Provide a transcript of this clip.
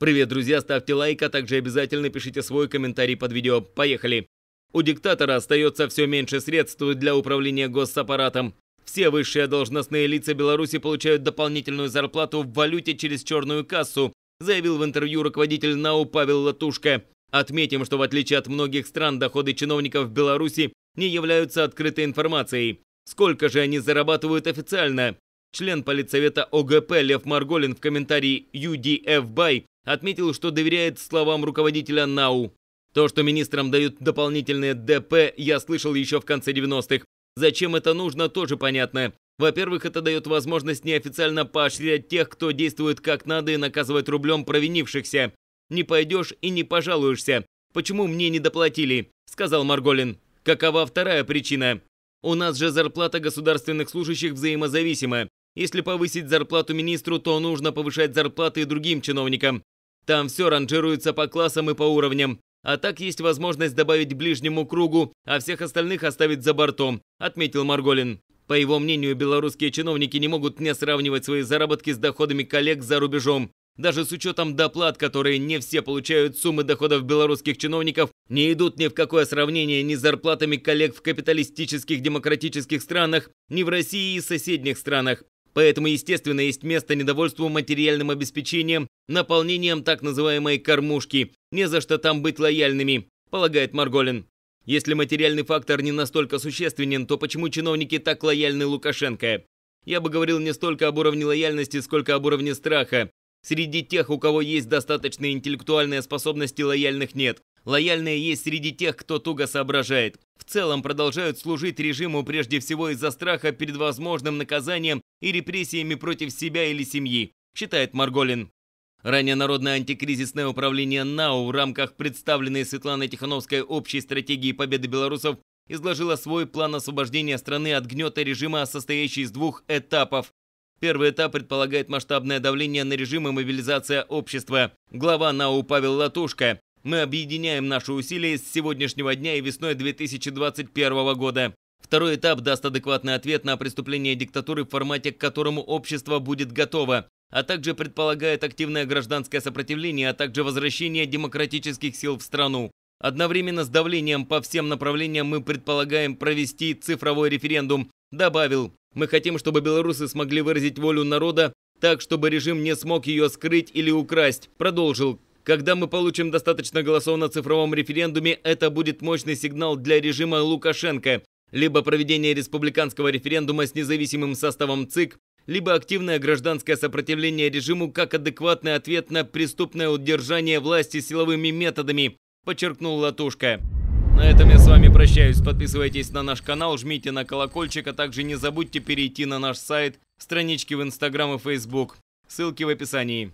Привет, друзья, ставьте лайк, а также обязательно пишите свой комментарий под видео. Поехали! У диктатора остается все меньше средств для управления госаппаратом. Все высшие должностные лица Беларуси получают дополнительную зарплату в валюте через черную кассу, заявил в интервью руководитель НАУ Павел Латушка. Отметим, что в отличие от многих стран, доходы чиновников в Беларуси не являются открытой информацией. Сколько же они зарабатывают официально? Член политсовета ОГП Лев Марголин в комментарии UDF BY отметил, что доверяет словам руководителя НАУ. То, что министрам дают дополнительные ДП, я слышал еще в конце 90-х. Зачем это нужно, тоже понятно. Во-первых, это дает возможность неофициально поощрять тех, кто действует как надо и наказывать рублем провинившихся. «Не пойдешь и не пожалуешься. Почему мне не доплатили?» – сказал Марголин. «Какова вторая причина? У нас же зарплата государственных служащих взаимозависима. Если повысить зарплату министру, то нужно повышать зарплаты и другим чиновникам. Там все ранжируется по классам и по уровням. А так есть возможность добавить ближнему кругу, а всех остальных оставить за бортом», – отметил Марголин. По его мнению, белорусские чиновники не могут не сравнивать свои заработки с доходами коллег за рубежом. Даже с учетом доплат, которые не все получают, суммы доходов белорусских чиновников не идут ни в какое сравнение ни с зарплатами коллег в капиталистических демократических странах, ни в России и соседних странах. Поэтому, естественно, есть место недовольству материальным обеспечением, наполнением так называемой «кормушки». Не за что там быть лояльными, полагает Марголин. Если материальный фактор не настолько существенен, то почему чиновники так лояльны Лукашенко? Я бы говорил не столько об уровне лояльности, сколько об уровне страха. Среди тех, у кого есть достаточные интеллектуальные способности, лояльных нет. Лояльные есть среди тех, кто туго соображает. В целом продолжают служить режиму прежде всего из-за страха перед возможным наказанием и репрессиями против себя или семьи, считает Марголин. Ранее Народное антикризисное управление НАУ в рамках представленной Светланой Тихановской общей стратегии победы белорусов изложила свой план освобождения страны от гнета режима, состоящий из двух этапов. Первый этап предполагает масштабное давление на режим и мобилизация общества. Глава НАУ Павел Латушка. Мы объединяем наши усилия с сегодняшнего дня и весной 2021 года. Второй этап даст адекватный ответ на преступление диктатуры в формате, к которому общество будет готово, а также предполагает активное гражданское сопротивление, а также возвращение демократических сил в страну. Одновременно с давлением по всем направлениям мы предполагаем провести цифровой референдум. Добавил, мы хотим, чтобы белорусы смогли выразить волю народа так, чтобы режим не смог ее скрыть или украсть. Продолжил, когда мы получим достаточно голосов на цифровом референдуме, это будет мощный сигнал для режима Лукашенко. Либо проведение республиканского референдума с независимым составом ЦИК, либо активное гражданское сопротивление режиму как адекватный ответ на преступное удержание власти силовыми методами, подчеркнул Латушка. На этом я с вами прощаюсь. Подписывайтесь на наш канал, жмите на колокольчик, а также не забудьте перейти на наш сайт, странички в Инстаграм и Фейсбук. Ссылки в описании.